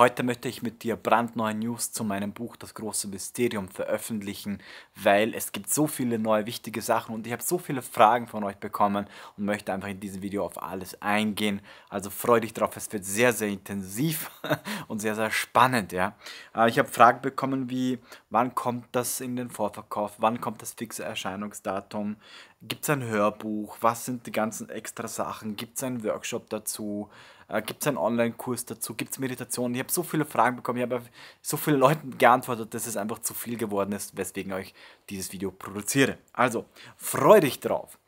Heute möchte ich mit dir brandneue News zu meinem Buch Das große Mysterium veröffentlichen, weil es gibt so viele neue wichtige Sachen und ich habe so viele Fragen von euch bekommen und möchte einfach in diesem Video auf alles eingehen. Also freue dich drauf, es wird sehr, sehr intensiv und sehr, sehr spannend. Ja? Äh, ich habe Fragen bekommen wie, wann kommt das in den Vorverkauf, wann kommt das fixe Erscheinungsdatum, gibt es ein Hörbuch, was sind die ganzen extra Sachen, gibt es einen Workshop dazu, äh, gibt es einen Online-Kurs dazu? Gibt es Meditationen? Ich habe so viele Fragen bekommen, ich habe so viele Leuten geantwortet, dass es einfach zu viel geworden ist, weswegen ich dieses Video produziere. Also, freu dich drauf!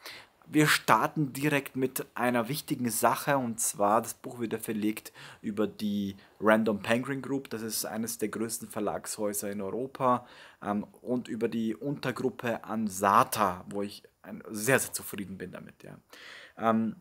Wir starten direkt mit einer wichtigen Sache und zwar das Buch wird verlegt über die Random Penguin Group, das ist eines der größten Verlagshäuser in Europa ähm, und über die Untergruppe Ansata, wo ich ein, sehr, sehr zufrieden bin damit. Ja. Ähm,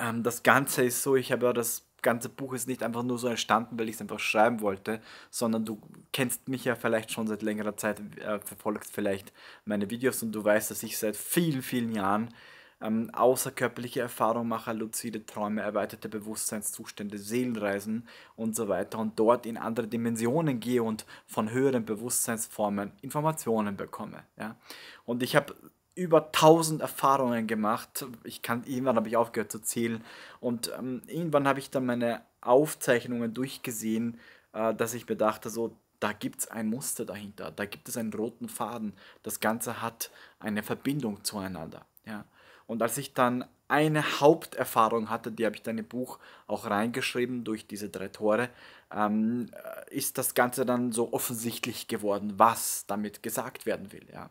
ähm, das Ganze ist so, ich habe ja das ganze Buch ist nicht einfach nur so entstanden, weil ich es einfach schreiben wollte, sondern du kennst mich ja vielleicht schon seit längerer Zeit, äh, verfolgst vielleicht meine Videos und du weißt, dass ich seit vielen, vielen Jahren ähm, außerkörperliche Erfahrungen mache, luzide Träume, erweiterte Bewusstseinszustände, Seelenreisen und so weiter und dort in andere Dimensionen gehe und von höheren Bewusstseinsformen Informationen bekomme. Ja? Und ich habe über 1000 Erfahrungen gemacht. Ich kann, irgendwann habe ich aufgehört zu zählen. Und ähm, irgendwann habe ich dann meine Aufzeichnungen durchgesehen, äh, dass ich bedachte, so, da gibt es ein Muster dahinter, da gibt es einen roten Faden. Das Ganze hat eine Verbindung zueinander. Ja. Und als ich dann eine Haupterfahrung hatte, die habe ich dann im Buch auch reingeschrieben durch diese drei Tore, ähm, äh, ist das Ganze dann so offensichtlich geworden, was damit gesagt werden will. Ja.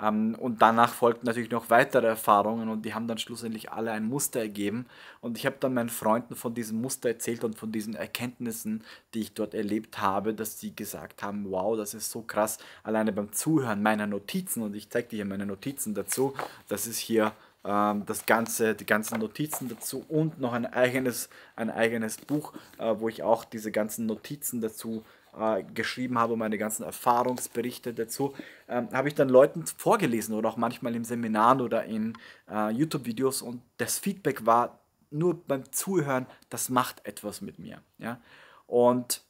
Ähm, und danach folgten natürlich noch weitere Erfahrungen und die haben dann schlussendlich alle ein Muster ergeben. Und ich habe dann meinen Freunden von diesem Muster erzählt und von diesen Erkenntnissen, die ich dort erlebt habe, dass sie gesagt haben, wow, das ist so krass, alleine beim Zuhören meiner Notizen. Und ich zeige dir hier meine Notizen dazu. Das ist hier ähm, das ganze, die ganzen Notizen dazu und noch ein eigenes, ein eigenes Buch, äh, wo ich auch diese ganzen Notizen dazu äh, geschrieben habe, meine ganzen Erfahrungsberichte dazu, ähm, habe ich dann Leuten vorgelesen oder auch manchmal im Seminaren oder in äh, YouTube-Videos und das Feedback war nur beim Zuhören, das macht etwas mit mir. Ja? Und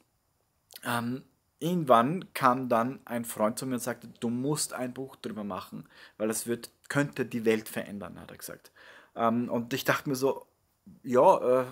ähm, irgendwann kam dann ein Freund zu mir und sagte, du musst ein Buch drüber machen, weil das wird, könnte die Welt verändern, hat er gesagt. Ähm, und ich dachte mir so, ja, äh,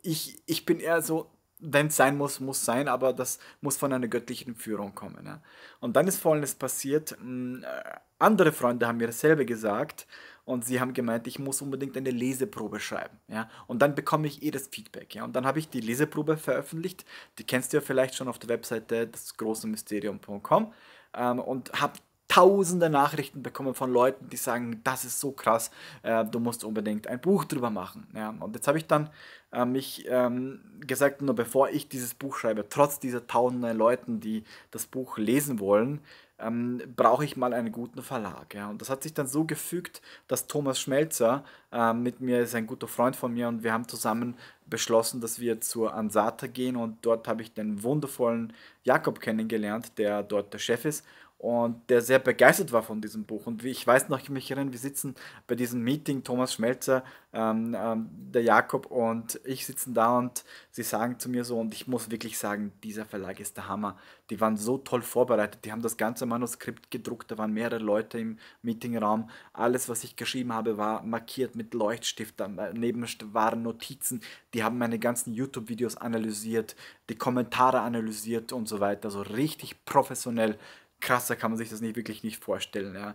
ich, ich bin eher so wenn es sein muss, muss sein, aber das muss von einer göttlichen Führung kommen. Ja. Und dann ist Folgendes passiert. Hm, äh, andere Freunde haben mir dasselbe gesagt und sie haben gemeint, ich muss unbedingt eine Leseprobe schreiben. Ja. Und dann bekomme ich eh das Feedback. Ja. Und dann habe ich die Leseprobe veröffentlicht. Die kennst du ja vielleicht schon auf der Webseite des großen Mysterium.com ähm, und habe tausende Nachrichten bekommen von Leuten, die sagen, das ist so krass, äh, du musst unbedingt ein Buch drüber machen. Ja, und jetzt habe ich dann äh, mich ähm, gesagt, nur bevor ich dieses Buch schreibe, trotz dieser tausenden Leuten, die das Buch lesen wollen, ähm, brauche ich mal einen guten Verlag. Ja? Und das hat sich dann so gefügt, dass Thomas Schmelzer äh, mit mir ist ein guter Freund von mir und wir haben zusammen beschlossen, dass wir zur Ansata gehen und dort habe ich den wundervollen Jakob kennengelernt, der dort der Chef ist und der sehr begeistert war von diesem Buch. Und ich weiß noch, ich mich erinnere, wir sitzen bei diesem Meeting, Thomas Schmelzer, ähm, ähm, der Jakob und ich sitzen da und sie sagen zu mir so, und ich muss wirklich sagen, dieser Verlag ist der Hammer. Die waren so toll vorbereitet, die haben das ganze Manuskript gedruckt, da waren mehrere Leute im Meetingraum. Alles, was ich geschrieben habe, war markiert mit Leuchtstift, daneben äh, waren Notizen, die haben meine ganzen YouTube-Videos analysiert, die Kommentare analysiert und so weiter. So also richtig professionell krasser kann man sich das nicht wirklich nicht vorstellen. Ja.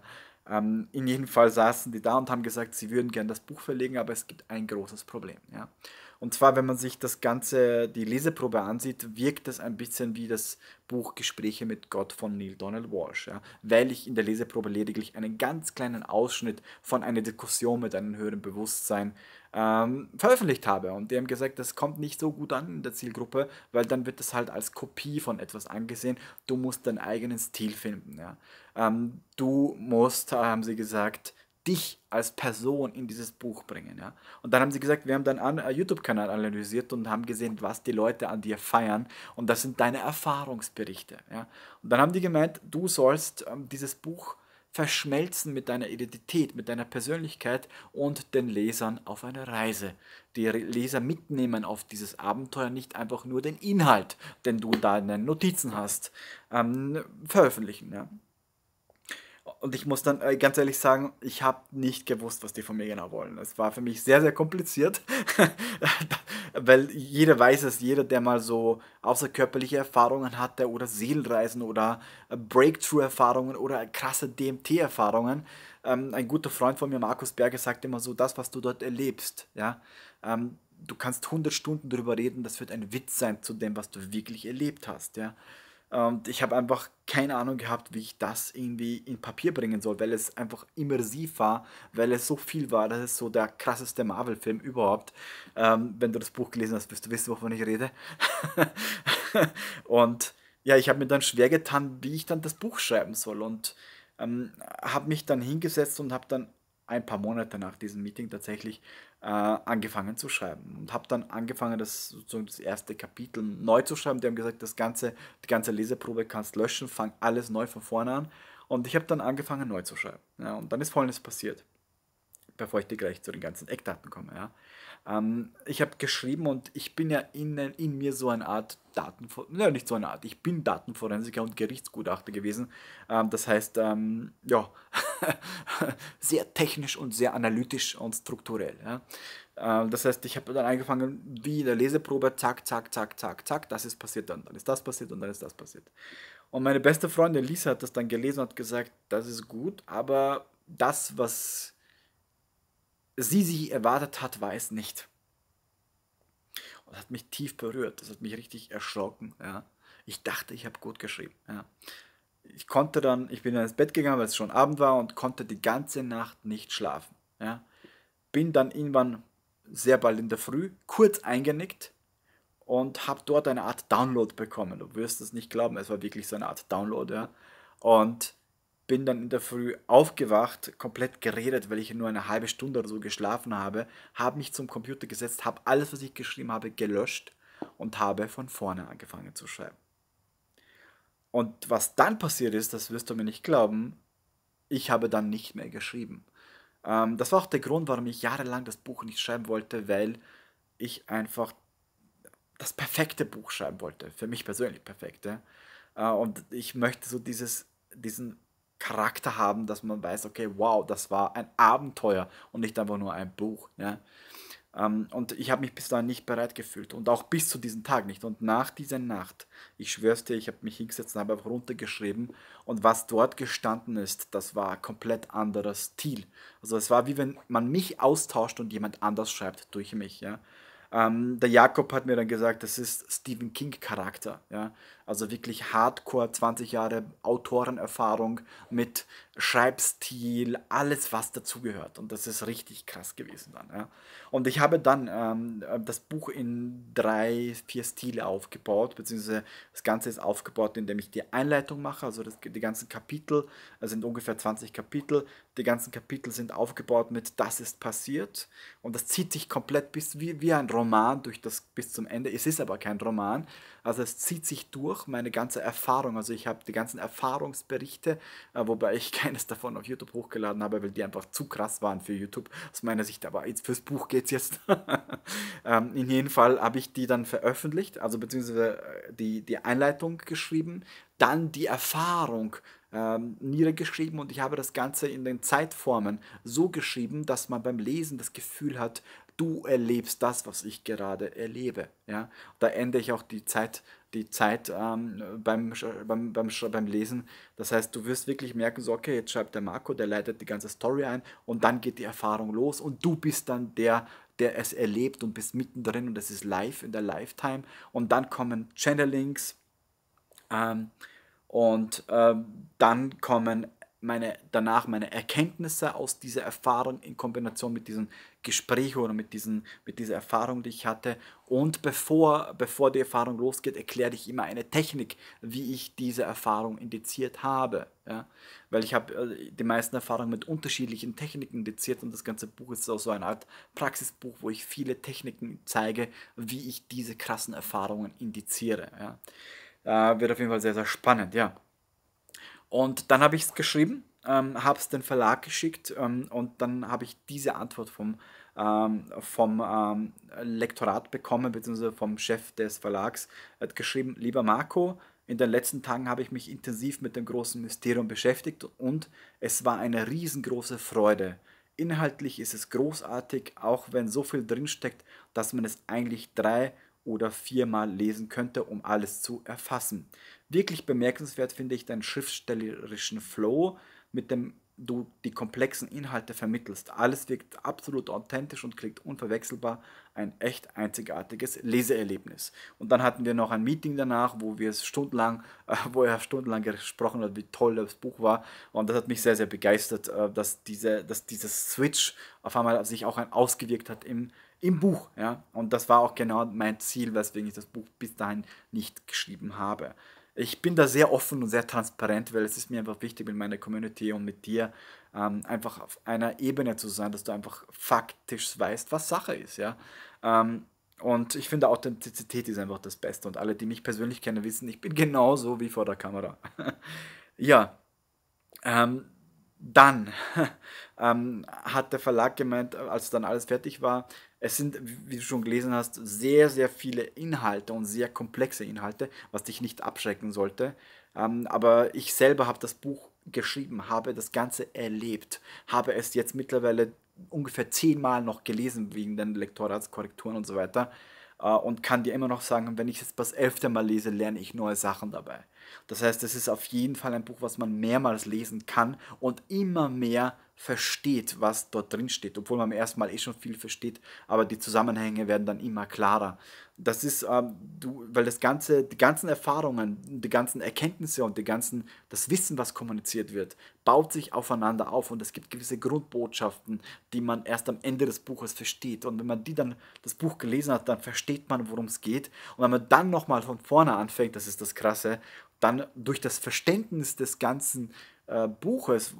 Ähm, in jedem Fall saßen die da und haben gesagt, sie würden gerne das Buch verlegen, aber es gibt ein großes Problem. Ja. Und zwar, wenn man sich das Ganze, die Leseprobe ansieht, wirkt das ein bisschen wie das Buch Gespräche mit Gott von Neil Donald Walsh, ja, weil ich in der Leseprobe lediglich einen ganz kleinen Ausschnitt von einer Diskussion mit einem höheren Bewusstsein ähm, veröffentlicht habe. Und die haben gesagt, das kommt nicht so gut an in der Zielgruppe, weil dann wird das halt als Kopie von etwas angesehen. Du musst deinen eigenen Stil finden. Ja? Ähm, du musst, haben sie gesagt, dich als Person in dieses Buch bringen. Ja? Und dann haben sie gesagt, wir haben deinen äh, YouTube-Kanal analysiert und haben gesehen, was die Leute an dir feiern. Und das sind deine Erfahrungsberichte. Ja? Und dann haben die gemeint, du sollst ähm, dieses Buch verschmelzen mit deiner Identität, mit deiner Persönlichkeit und den Lesern auf eine Reise. Die Leser mitnehmen auf dieses Abenteuer nicht einfach nur den Inhalt, den du da in deinen Notizen hast, ähm, veröffentlichen. Ja. Und ich muss dann äh, ganz ehrlich sagen, ich habe nicht gewusst, was die von mir genau wollen. Es war für mich sehr, sehr kompliziert, weil jeder weiß es, jeder, der mal so außerkörperliche Erfahrungen hatte oder Seelenreisen oder äh, Breakthrough-Erfahrungen oder krasse DMT-Erfahrungen. Ähm, ein guter Freund von mir, Markus Berger, sagt immer so, das, was du dort erlebst, ja, ähm, du kannst 100 Stunden darüber reden, das wird ein Witz sein zu dem, was du wirklich erlebt hast, ja. Und ähm, ich habe einfach keine Ahnung gehabt, wie ich das irgendwie in Papier bringen soll, weil es einfach immersiv war, weil es so viel war. Das ist so der krasseste Marvel-Film überhaupt. Ähm, wenn du das Buch gelesen hast, wirst du wissen, wovon ich rede. und ja, ich habe mir dann schwer getan, wie ich dann das Buch schreiben soll und ähm, habe mich dann hingesetzt und habe dann ein paar Monate nach diesem Meeting tatsächlich äh, angefangen zu schreiben und habe dann angefangen, das, sozusagen das erste Kapitel neu zu schreiben. Die haben gesagt, das ganze, die ganze Leseprobe kannst löschen, fang alles neu von vorne an. Und ich habe dann angefangen, neu zu schreiben. Ja, und dann ist Folgendes passiert bevor ich dir gleich zu den ganzen Eckdaten komme. Ja. Ähm, ich habe geschrieben und ich bin ja in, in mir so eine Art Datenforensiker, ja, nicht so eine Art, ich bin Datenforensiker und Gerichtsgutachter gewesen. Ähm, das heißt, ähm, ja, sehr technisch und sehr analytisch und strukturell. Ja. Ähm, das heißt, ich habe dann angefangen, wie in der Leseprobe, zack, zack, zack, zack, zack, das ist passiert, dann, dann ist das passiert und dann ist das passiert. Und meine beste Freundin Lisa hat das dann gelesen und hat gesagt, das ist gut, aber das, was sie sie erwartet hat, war es nicht. Und das hat mich tief berührt, das hat mich richtig erschrocken. Ja. Ich dachte, ich habe gut geschrieben. Ja. Ich konnte dann, ich bin dann ins Bett gegangen, weil es schon Abend war und konnte die ganze Nacht nicht schlafen. Ja. Bin dann irgendwann sehr bald in der Früh kurz eingenickt und habe dort eine Art Download bekommen. Du wirst es nicht glauben, es war wirklich so eine Art Download. Ja. Und bin dann in der Früh aufgewacht, komplett geredet, weil ich nur eine halbe Stunde oder so geschlafen habe, habe mich zum Computer gesetzt, habe alles, was ich geschrieben habe, gelöscht und habe von vorne angefangen zu schreiben. Und was dann passiert ist, das wirst du mir nicht glauben, ich habe dann nicht mehr geschrieben. Ähm, das war auch der Grund, warum ich jahrelang das Buch nicht schreiben wollte, weil ich einfach das perfekte Buch schreiben wollte. Für mich persönlich perfekte. Äh, und ich möchte so dieses, diesen Charakter haben, dass man weiß, okay, wow, das war ein Abenteuer und nicht einfach nur ein Buch. Ja? Ähm, und ich habe mich bis dahin nicht bereit gefühlt und auch bis zu diesem Tag nicht. Und nach dieser Nacht, ich schwör's dir, ich habe mich hingesetzt und habe einfach runtergeschrieben und was dort gestanden ist, das war komplett anderer Stil. Also es war wie wenn man mich austauscht und jemand anders schreibt durch mich. Ja? Ähm, der Jakob hat mir dann gesagt, das ist Stephen King-Charakter. Ja? Also wirklich hardcore, 20 Jahre Autorenerfahrung mit Schreibstil, alles, was dazugehört. Und das ist richtig krass gewesen dann. Ja? Und ich habe dann ähm, äh, das Buch in drei, vier Stile aufgebaut, beziehungsweise das Ganze ist aufgebaut, indem ich die Einleitung mache, also das, die ganzen Kapitel, also sind ungefähr 20 Kapitel, die ganzen Kapitel sind aufgebaut mit Das ist passiert. Und das zieht sich komplett bis wie, wie ein Roman. Roman durch das bis zum Ende. Es ist aber kein Roman. Also es zieht sich durch meine ganze Erfahrung. Also ich habe die ganzen Erfahrungsberichte, äh, wobei ich keines davon auf YouTube hochgeladen habe, weil die einfach zu krass waren für YouTube aus meiner Sicht. Aber jetzt fürs Buch geht es jetzt. Ähm, in jedem Fall habe ich die dann veröffentlicht, also beziehungsweise äh, die, die Einleitung geschrieben, dann die Erfahrung ähm, niedergeschrieben und ich habe das Ganze in den Zeitformen so geschrieben, dass man beim Lesen das Gefühl hat, du erlebst das, was ich gerade erlebe. Ja? Da ende ich auch die Zeit, die Zeit ähm, beim, beim, beim, beim Lesen. Das heißt, du wirst wirklich merken, so, okay, jetzt schreibt der Marco, der leitet die ganze Story ein und dann geht die Erfahrung los und du bist dann der, der es erlebt und bist mittendrin und es ist live in der Lifetime. Und dann kommen Channelings ähm, und ähm, dann kommen meine, danach meine Erkenntnisse aus dieser Erfahrung in Kombination mit diesem Gespräch oder mit, diesen, mit dieser Erfahrung, die ich hatte. Und bevor, bevor die Erfahrung losgeht, erkläre ich immer eine Technik, wie ich diese Erfahrung indiziert habe. Ja? Weil ich habe äh, die meisten Erfahrungen mit unterschiedlichen Techniken indiziert und das ganze Buch ist auch so eine Art Praxisbuch, wo ich viele Techniken zeige, wie ich diese krassen Erfahrungen indiziere. Ja? Äh, wird auf jeden Fall sehr, sehr spannend, ja. Und dann habe ich es geschrieben, ähm, habe es den Verlag geschickt ähm, und dann habe ich diese Antwort vom, ähm, vom ähm, Lektorat bekommen, beziehungsweise vom Chef des Verlags. Er äh, hat geschrieben, lieber Marco, in den letzten Tagen habe ich mich intensiv mit dem großen Mysterium beschäftigt und es war eine riesengroße Freude. Inhaltlich ist es großartig, auch wenn so viel drinsteckt, dass man es eigentlich drei oder viermal lesen könnte, um alles zu erfassen. Wirklich bemerkenswert finde ich deinen schriftstellerischen Flow, mit dem du die komplexen Inhalte vermittelst. Alles wirkt absolut authentisch und klingt unverwechselbar. Ein echt einzigartiges Leseerlebnis. Und dann hatten wir noch ein Meeting danach, wo wir es stundenlang, äh, wo er stundenlang gesprochen hat, wie toll das Buch war. Und das hat mich sehr, sehr begeistert, äh, dass, diese, dass dieses Switch auf einmal sich auch ausgewirkt hat im im Buch. Ja? Und das war auch genau mein Ziel, weswegen ich das Buch bis dahin nicht geschrieben habe. Ich bin da sehr offen und sehr transparent, weil es ist mir einfach wichtig, mit meiner Community und mit dir ähm, einfach auf einer Ebene zu sein, dass du einfach faktisch weißt, was Sache ist. Ja? Ähm, und ich finde, Authentizität ist einfach das Beste. Und alle, die mich persönlich kennen, wissen, ich bin genauso wie vor der Kamera. ja. Ähm, dann ähm, hat der Verlag gemeint, als dann alles fertig war, es sind, wie du schon gelesen hast, sehr, sehr viele Inhalte und sehr komplexe Inhalte, was dich nicht abschrecken sollte. Ähm, aber ich selber habe das Buch geschrieben, habe das Ganze erlebt, habe es jetzt mittlerweile ungefähr zehnmal noch gelesen wegen den Lektoratskorrekturen und so weiter äh, und kann dir immer noch sagen, wenn ich es das elfte Mal lese, lerne ich neue Sachen dabei. Das heißt, es ist auf jeden Fall ein Buch, was man mehrmals lesen kann und immer mehr versteht, was dort drin steht, obwohl man am ersten Mal eh schon viel versteht, aber die Zusammenhänge werden dann immer klarer. Das ist, ähm, du, weil das ganze, die ganzen Erfahrungen, die ganzen Erkenntnisse und die ganzen, das Wissen, was kommuniziert wird, baut sich aufeinander auf und es gibt gewisse Grundbotschaften, die man erst am Ende des Buches versteht. Und wenn man die dann das Buch gelesen hat, dann versteht man, worum es geht. Und wenn man dann nochmal von vorne anfängt, das ist das Krasse, dann durch das Verständnis des ganzen äh, Buches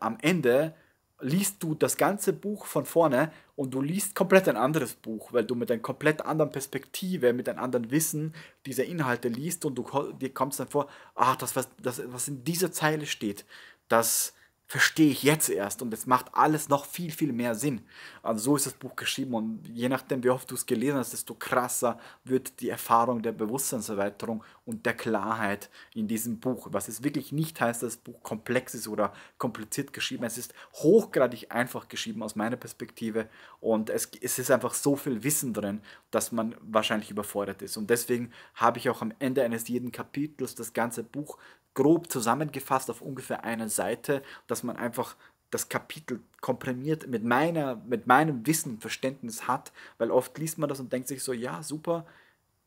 am Ende liest du das ganze Buch von vorne und du liest komplett ein anderes Buch, weil du mit einer komplett anderen Perspektive, mit einem anderen Wissen diese Inhalte liest und du dir kommst dann vor, ach, das was, das, was in dieser Zeile steht, das verstehe ich jetzt erst und es macht alles noch viel, viel mehr Sinn. Also so ist das Buch geschrieben und je nachdem, wie oft du es gelesen hast, desto krasser wird die Erfahrung der Bewusstseinserweiterung und der Klarheit in diesem Buch. Was es wirklich nicht heißt, dass das Buch komplex ist oder kompliziert geschrieben. Es ist hochgradig einfach geschrieben aus meiner Perspektive und es, es ist einfach so viel Wissen drin, dass man wahrscheinlich überfordert ist. Und deswegen habe ich auch am Ende eines jeden Kapitels das ganze Buch grob zusammengefasst auf ungefähr einer Seite, dass man einfach das Kapitel komprimiert mit, meiner, mit meinem Wissen, und Verständnis hat, weil oft liest man das und denkt sich so, ja, super,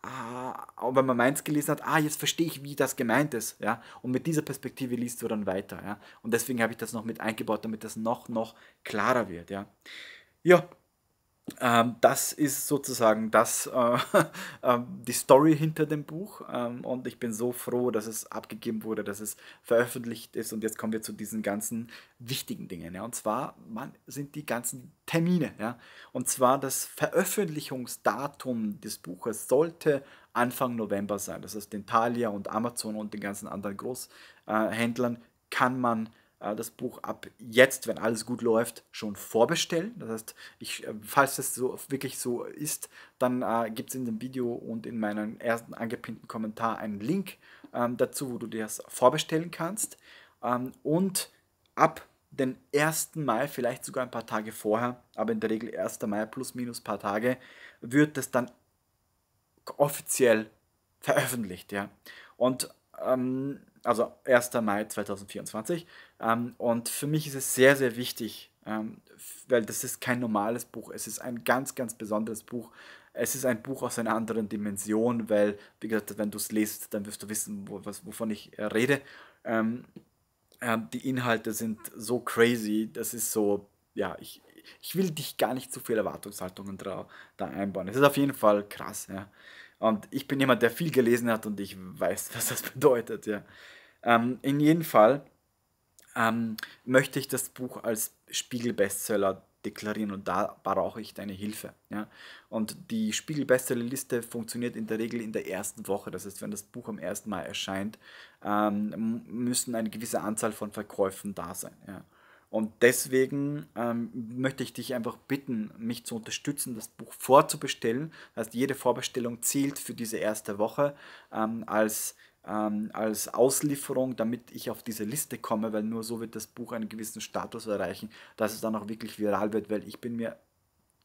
ah, und wenn man meins gelesen hat, ah, jetzt verstehe ich, wie das gemeint ist, ja, und mit dieser Perspektive liest du dann weiter, ja, und deswegen habe ich das noch mit eingebaut, damit das noch, noch klarer wird, ja. Ja, ähm, das ist sozusagen das, äh, äh, die Story hinter dem Buch ähm, und ich bin so froh, dass es abgegeben wurde, dass es veröffentlicht ist und jetzt kommen wir zu diesen ganzen wichtigen Dingen. Ja? Und zwar man, sind die ganzen Termine. Ja? Und zwar das Veröffentlichungsdatum des Buches sollte Anfang November sein. Das heißt, den Thalia und Amazon und den ganzen anderen Großhändlern kann man äh, das Buch ab jetzt, wenn alles gut läuft, schon vorbestellen. Das heißt, ich, äh, falls das so wirklich so ist, dann äh, gibt es in dem Video und in meinem ersten angepinnten Kommentar einen Link ähm, dazu, wo du dir das vorbestellen kannst. Ähm, und ab den 1. Mai, vielleicht sogar ein paar Tage vorher, aber in der Regel 1. Mai plus minus paar Tage, wird das dann offiziell veröffentlicht. Ja? Und ähm, also 1. Mai 2024. Ähm, und für mich ist es sehr, sehr wichtig, ähm, weil das ist kein normales Buch. Es ist ein ganz, ganz besonderes Buch. Es ist ein Buch aus einer anderen Dimension, weil, wie gesagt, wenn du es lest, dann wirst du wissen, wo, was, wovon ich äh, rede. Ähm, äh, die Inhalte sind so crazy. Das ist so, ja, ich, ich will dich gar nicht zu so viele Erwartungshaltungen da, da einbauen. Es ist auf jeden Fall krass. Ja. Und ich bin jemand, der viel gelesen hat und ich weiß, was das bedeutet, ja. Ähm, in jedem Fall ähm, möchte ich das Buch als Spiegel-Bestseller deklarieren und da brauche ich deine Hilfe. Ja? Und die spiegel liste funktioniert in der Regel in der ersten Woche. Das heißt, wenn das Buch am ersten Mal erscheint, ähm, müssen eine gewisse Anzahl von Verkäufen da sein. Ja? Und deswegen ähm, möchte ich dich einfach bitten, mich zu unterstützen, das Buch vorzubestellen. Das heißt, jede Vorbestellung zählt für diese erste Woche ähm, als, ähm, als Auslieferung, damit ich auf diese Liste komme, weil nur so wird das Buch einen gewissen Status erreichen, dass es dann auch wirklich viral wird, weil ich bin mir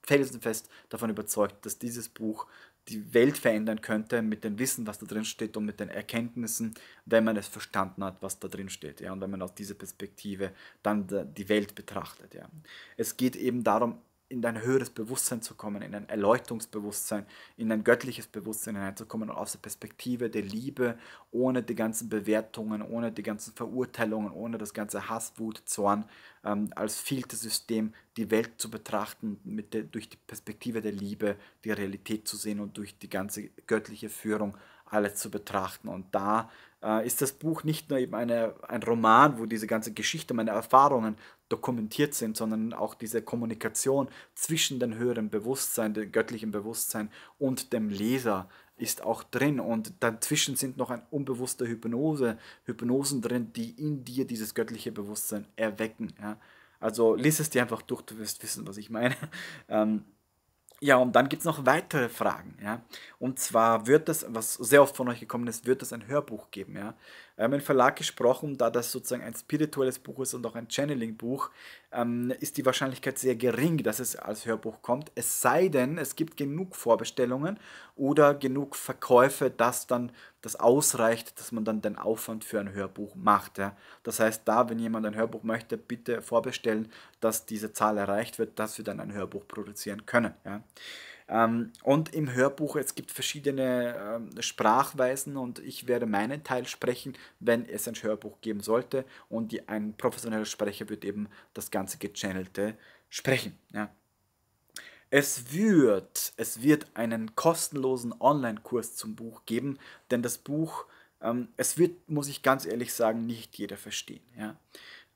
felsenfest davon überzeugt, dass dieses Buch die Welt verändern könnte mit dem Wissen, was da drin steht und mit den Erkenntnissen, wenn man es verstanden hat, was da drin steht. Ja? Und wenn man aus dieser Perspektive dann die Welt betrachtet. Ja? Es geht eben darum, in dein höheres Bewusstsein zu kommen, in ein Erleuchtungsbewusstsein, in ein göttliches Bewusstsein hineinzukommen und aus der Perspektive der Liebe, ohne die ganzen Bewertungen, ohne die ganzen Verurteilungen, ohne das ganze Hass, Wut, Zorn, ähm, als Filtersystem die Welt zu betrachten, mit der, durch die Perspektive der Liebe die Realität zu sehen und durch die ganze göttliche Führung alles zu betrachten. Und da äh, ist das Buch nicht nur eben eine, ein Roman, wo diese ganze Geschichte, meine Erfahrungen, dokumentiert sind, sondern auch diese Kommunikation zwischen dem höheren Bewusstsein, dem göttlichen Bewusstsein und dem Leser ist auch drin und dazwischen sind noch ein unbewusster Hypnose, Hypnosen drin, die in dir dieses göttliche Bewusstsein erwecken. Ja? Also lies es dir einfach durch, du wirst wissen, was ich meine. Ähm, ja, und dann gibt es noch weitere Fragen. Ja? Und zwar wird das, was sehr oft von euch gekommen ist, wird es ein Hörbuch geben. Ja? Wir haben im Verlag gesprochen, da das sozusagen ein spirituelles Buch ist und auch ein Channeling-Buch, ähm, ist die Wahrscheinlichkeit sehr gering, dass es als Hörbuch kommt. Es sei denn, es gibt genug Vorbestellungen oder genug Verkäufe, dass dann das ausreicht, dass man dann den Aufwand für ein Hörbuch macht. Ja. Das heißt, da, wenn jemand ein Hörbuch möchte, bitte vorbestellen, dass diese Zahl erreicht wird, dass wir dann ein Hörbuch produzieren können. Ja. Ähm, und im Hörbuch, es gibt verschiedene ähm, Sprachweisen und ich werde meinen Teil sprechen, wenn es ein Hörbuch geben sollte und die, ein professioneller Sprecher wird eben das ganze Gechannelte sprechen. Ja. Es wird, es wird einen kostenlosen Online-Kurs zum Buch geben, denn das Buch, ähm, es wird, muss ich ganz ehrlich sagen, nicht jeder verstehen, ja?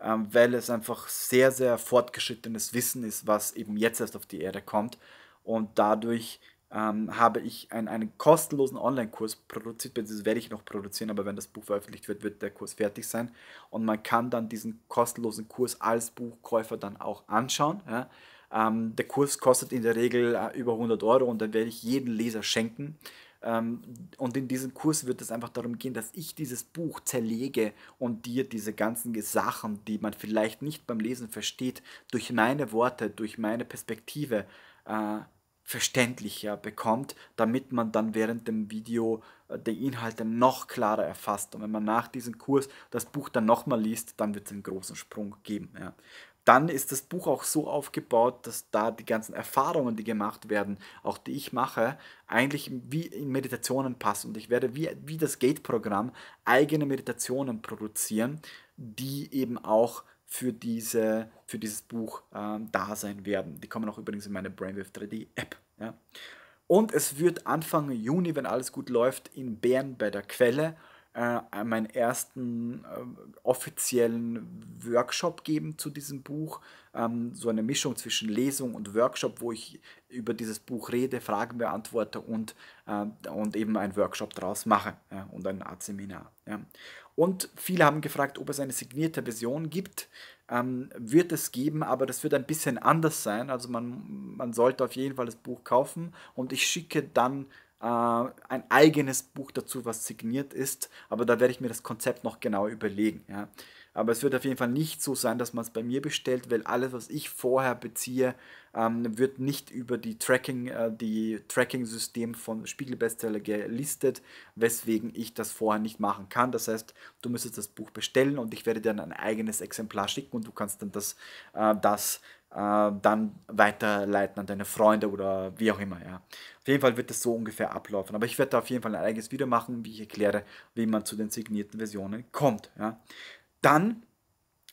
Ähm, weil es einfach sehr, sehr fortgeschrittenes Wissen ist, was eben jetzt erst auf die Erde kommt. Und dadurch ähm, habe ich ein, einen kostenlosen Online-Kurs produziert, beziehungsweise werde ich noch produzieren, aber wenn das Buch veröffentlicht wird, wird der Kurs fertig sein. Und man kann dann diesen kostenlosen Kurs als Buchkäufer dann auch anschauen. Ja. Ähm, der Kurs kostet in der Regel äh, über 100 Euro und dann werde ich jeden Leser schenken. Ähm, und in diesem Kurs wird es einfach darum gehen, dass ich dieses Buch zerlege und dir diese ganzen Sachen, die man vielleicht nicht beim Lesen versteht, durch meine Worte, durch meine Perspektive äh, verständlicher bekommt, damit man dann während dem Video äh, die Inhalte noch klarer erfasst. Und wenn man nach diesem Kurs das Buch dann nochmal liest, dann wird es einen großen Sprung geben. Ja. Dann ist das Buch auch so aufgebaut, dass da die ganzen Erfahrungen, die gemacht werden, auch die ich mache, eigentlich wie in Meditationen passen. Und ich werde wie, wie das Gate-Programm eigene Meditationen produzieren, die eben auch für, diese, für dieses Buch ähm, da sein werden. Die kommen auch übrigens in meine Brainwave 3D App. Ja. Und es wird Anfang Juni, wenn alles gut läuft, in Bern bei der Quelle äh, meinen ersten äh, offiziellen Workshop geben zu diesem Buch. Ähm, so eine Mischung zwischen Lesung und Workshop, wo ich über dieses Buch rede, Fragen beantworte und, äh, und eben einen Workshop daraus mache ja, und eine Art Seminar. Ja. Und viele haben gefragt, ob es eine signierte Version gibt. Ähm, wird es geben, aber das wird ein bisschen anders sein. Also man, man sollte auf jeden Fall das Buch kaufen und ich schicke dann äh, ein eigenes Buch dazu, was signiert ist. Aber da werde ich mir das Konzept noch genau überlegen. Ja. Aber es wird auf jeden Fall nicht so sein, dass man es bei mir bestellt, weil alles, was ich vorher beziehe, ähm, wird nicht über die Tracking, äh, die Tracking-System von Spiegelbestseller gelistet, weswegen ich das vorher nicht machen kann. Das heißt, du müsstest das Buch bestellen und ich werde dir dann ein eigenes Exemplar schicken und du kannst dann das, äh, das äh, dann weiterleiten an deine Freunde oder wie auch immer. Ja. Auf jeden Fall wird das so ungefähr ablaufen. Aber ich werde da auf jeden Fall ein eigenes Video machen, wie ich erkläre, wie man zu den signierten Versionen kommt. Ja. Dann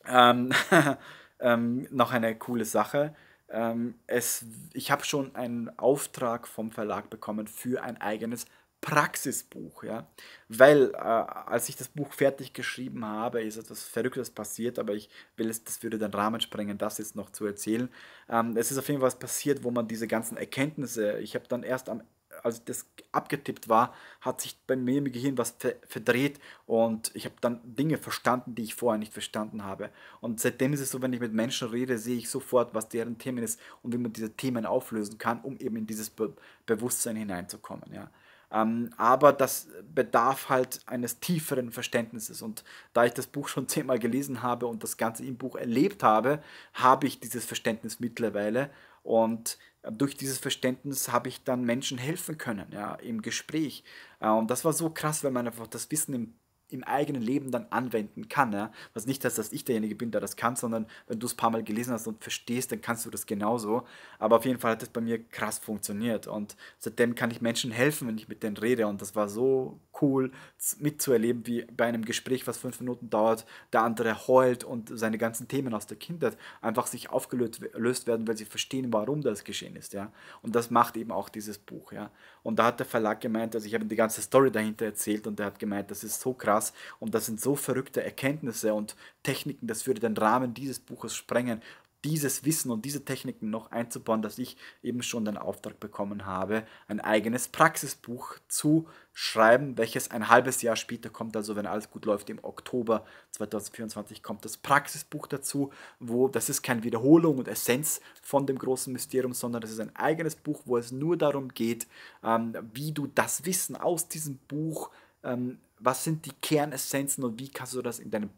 ähm, ähm, noch eine coole Sache. Ähm, es, ich habe schon einen Auftrag vom Verlag bekommen für ein eigenes Praxisbuch, ja. Weil, äh, als ich das Buch fertig geschrieben habe, ist etwas Verrücktes passiert, aber ich will es, das würde den Rahmen sprengen, das jetzt noch zu erzählen. Ähm, es ist auf jeden Fall was passiert, wo man diese ganzen Erkenntnisse, ich habe dann erst am als das abgetippt war, hat sich bei mir im Gehirn was verdreht und ich habe dann Dinge verstanden, die ich vorher nicht verstanden habe. Und seitdem ist es so, wenn ich mit Menschen rede, sehe ich sofort, was deren Themen ist und wie man diese Themen auflösen kann, um eben in dieses Be Bewusstsein hineinzukommen. Ja. Ähm, aber das bedarf halt eines tieferen Verständnisses. Und da ich das Buch schon zehnmal gelesen habe und das Ganze im Buch erlebt habe, habe ich dieses Verständnis mittlerweile und äh, durch dieses Verständnis habe ich dann Menschen helfen können, ja, im Gespräch. Äh, und das war so krass, wenn man einfach das Wissen im im eigenen Leben dann anwenden kann. Ja? Was nicht heißt, dass ich derjenige bin, der das kann, sondern wenn du es ein paar Mal gelesen hast und verstehst, dann kannst du das genauso. Aber auf jeden Fall hat das bei mir krass funktioniert und seitdem kann ich Menschen helfen, wenn ich mit denen rede und das war so cool mitzuerleben, wie bei einem Gespräch, was fünf Minuten dauert, der andere heult und seine ganzen Themen aus der Kindheit einfach sich aufgelöst werden, weil sie verstehen, warum das geschehen ist. Ja? Und das macht eben auch dieses Buch. Ja? Und da hat der Verlag gemeint, also ich habe ihm die ganze Story dahinter erzählt und er hat gemeint, das ist so krass, krass und das sind so verrückte Erkenntnisse und Techniken, das würde den Rahmen dieses Buches sprengen, dieses Wissen und diese Techniken noch einzubauen, dass ich eben schon den Auftrag bekommen habe, ein eigenes Praxisbuch zu schreiben, welches ein halbes Jahr später kommt, also wenn alles gut läuft, im Oktober 2024 kommt das Praxisbuch dazu, wo das ist keine Wiederholung und Essenz von dem großen Mysterium, sondern das ist ein eigenes Buch, wo es nur darum geht, ähm, wie du das Wissen aus diesem Buch ähm, was sind die Kernessenzen und wie kannst du das in deinem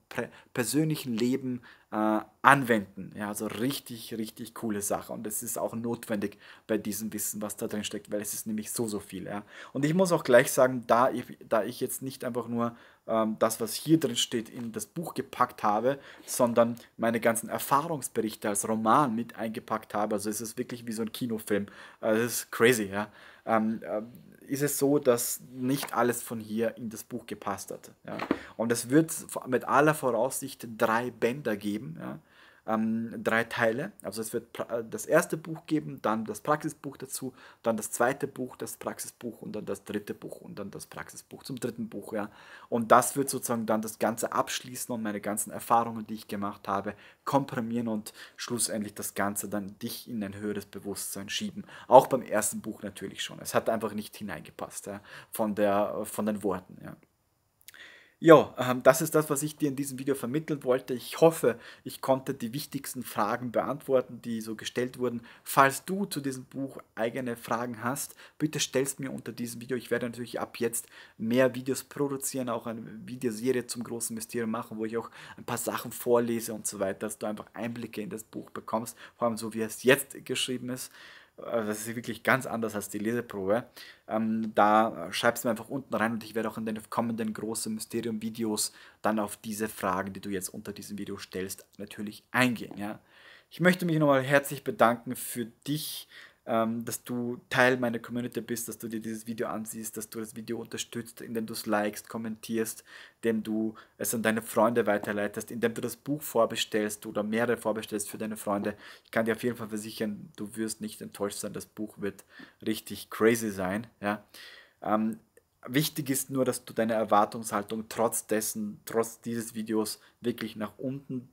persönlichen Leben äh, anwenden. Ja, also richtig, richtig coole Sache. Und es ist auch notwendig bei diesem Wissen, was da drin steckt, weil es ist nämlich so, so viel. Ja. Und ich muss auch gleich sagen, da ich, da ich jetzt nicht einfach nur ähm, das, was hier drin steht, in das Buch gepackt habe, sondern meine ganzen Erfahrungsberichte als Roman mit eingepackt habe. Also es ist wirklich wie so ein Kinofilm. Also es ist crazy, ja. Ähm, ähm, ist es so, dass nicht alles von hier in das Buch gepasst hat. Ja. Und es wird mit aller Voraussicht drei Bänder geben. Ja ähm, drei Teile. Also es wird äh, das erste Buch geben, dann das Praxisbuch dazu, dann das zweite Buch, das Praxisbuch und dann das dritte Buch und dann das Praxisbuch zum dritten Buch, ja. Und das wird sozusagen dann das Ganze abschließen und meine ganzen Erfahrungen, die ich gemacht habe, komprimieren und schlussendlich das Ganze dann dich in ein höheres Bewusstsein schieben. Auch beim ersten Buch natürlich schon. Es hat einfach nicht hineingepasst, ja, von, der, von den Worten, ja. Ja, ähm, das ist das, was ich dir in diesem Video vermitteln wollte. Ich hoffe, ich konnte die wichtigsten Fragen beantworten, die so gestellt wurden. Falls du zu diesem Buch eigene Fragen hast, bitte stellst mir unter diesem Video. Ich werde natürlich ab jetzt mehr Videos produzieren, auch eine Videoserie zum großen Mysterium machen, wo ich auch ein paar Sachen vorlese und so weiter, dass du einfach Einblicke in das Buch bekommst, vor allem so wie es jetzt geschrieben ist. Also das ist wirklich ganz anders als die Leseprobe. Ähm, da schreibst du einfach unten rein und ich werde auch in den kommenden großen Mysterium-Videos dann auf diese Fragen, die du jetzt unter diesem Video stellst, natürlich eingehen. Ja? Ich möchte mich nochmal herzlich bedanken für dich, ähm, dass du Teil meiner Community bist, dass du dir dieses Video ansiehst, dass du das Video unterstützt, indem du es likest, kommentierst, indem du es an deine Freunde weiterleitest, indem du das Buch vorbestellst oder mehrere vorbestellst für deine Freunde. Ich kann dir auf jeden Fall versichern, du wirst nicht enttäuscht sein, das Buch wird richtig crazy sein. Ja? Ähm, wichtig ist nur, dass du deine Erwartungshaltung trotz dessen, trotz dieses Videos wirklich nach unten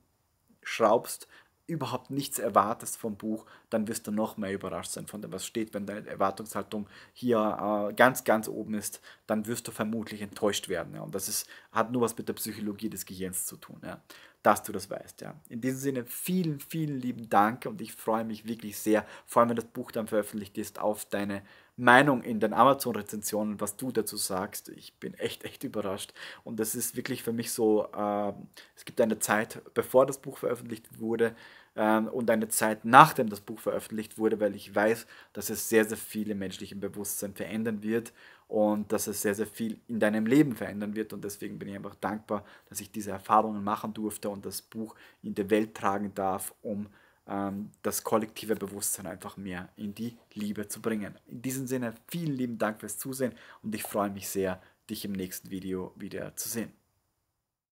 schraubst, überhaupt nichts erwartest vom Buch, dann wirst du noch mehr überrascht sein von dem, was steht. Wenn deine Erwartungshaltung hier äh, ganz, ganz oben ist, dann wirst du vermutlich enttäuscht werden. Ja? Und das ist, hat nur was mit der Psychologie des Gehirns zu tun, ja? dass du das weißt. Ja? In diesem Sinne, vielen, vielen lieben Dank und ich freue mich wirklich sehr, vor allem wenn das Buch dann veröffentlicht ist, auf deine Meinung in den Amazon-Rezensionen, was du dazu sagst. Ich bin echt, echt überrascht. Und das ist wirklich für mich so, äh, es gibt eine Zeit, bevor das Buch veröffentlicht wurde, ähm, und eine Zeit nachdem das Buch veröffentlicht wurde, weil ich weiß, dass es sehr, sehr viel im menschlichen Bewusstsein verändern wird und dass es sehr, sehr viel in deinem Leben verändern wird. Und deswegen bin ich einfach dankbar, dass ich diese Erfahrungen machen durfte und das Buch in die Welt tragen darf, um ähm, das kollektive Bewusstsein einfach mehr in die Liebe zu bringen. In diesem Sinne, vielen lieben Dank fürs Zusehen und ich freue mich sehr, dich im nächsten Video wieder zu sehen.